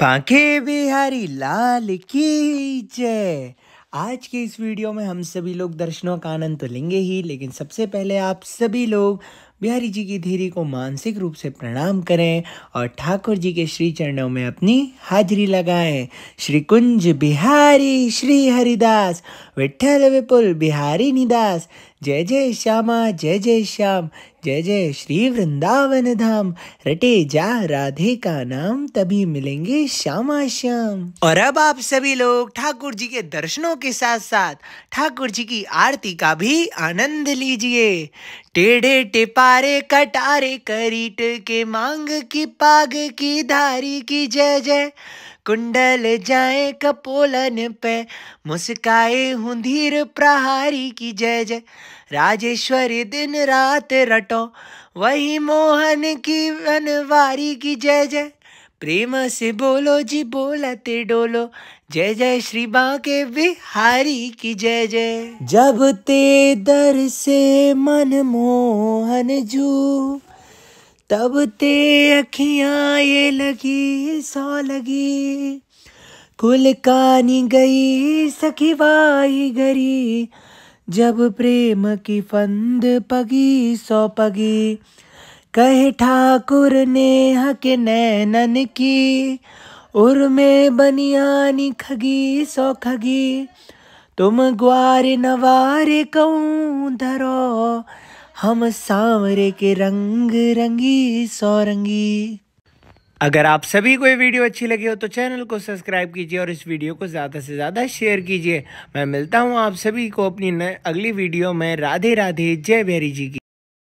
बांके बिहारी लाल की जय आज के इस वीडियो में हम सभी लोग दर्शनों का आनंद तो लेंगे ही लेकिन सबसे पहले आप सभी लोग बिहारी जी की धीरी को मानसिक रूप से प्रणाम करें और ठाकुर जी के श्री चरणों में अपनी हाजिरी लगाएं श्री कुंज बिहारी श्री हरिदास विठल विपुल बिहारी निदास जय जय श्यामा जय जय श्याम जय जय श्री वृंदावन धाम रटे जा राधे का नाम तभी मिलेंगे श्यामा श्याम और अब आप सभी लोग ठाकुर जी के दर्शनों के साथ साथ ठाकुर जी की आरती का भी आनंद लीजिए टेढ़े टिपारे कटारे करीट के मांग की पाग की धारी की जय जय कुंडल जाए कपोलन पे मुस्काए हूँ प्रहारी की जय जय राजेश्वरी दिन रात रटो वही मोहन की वनवारी की जय जय प्रेम से बोलो जी बोलते डोलो जय जय श्री बांके बिहारी की जय जय जब ते दर से मन मोहन जू तब ते अखियाँ ये लगी सौ लगी कुल कानी गई सखी वाई गरी जब प्रेम की फंद पगी सौ पगी कहे ठाकुर ने हक नैनन की उर में बनियानी खगी सो खगी तुम ग्वार नवारे कऊ धरो हम सांवरे के रंग रंगी सौ रंगी अगर आप सभी को ये वीडियो अच्छी लगी हो तो चैनल को सब्सक्राइब कीजिए और इस वीडियो को ज़्यादा से ज़्यादा शेयर कीजिए मैं मिलता हूँ आप सभी को अपनी अगली वीडियो में राधे राधे जय बैरी जी की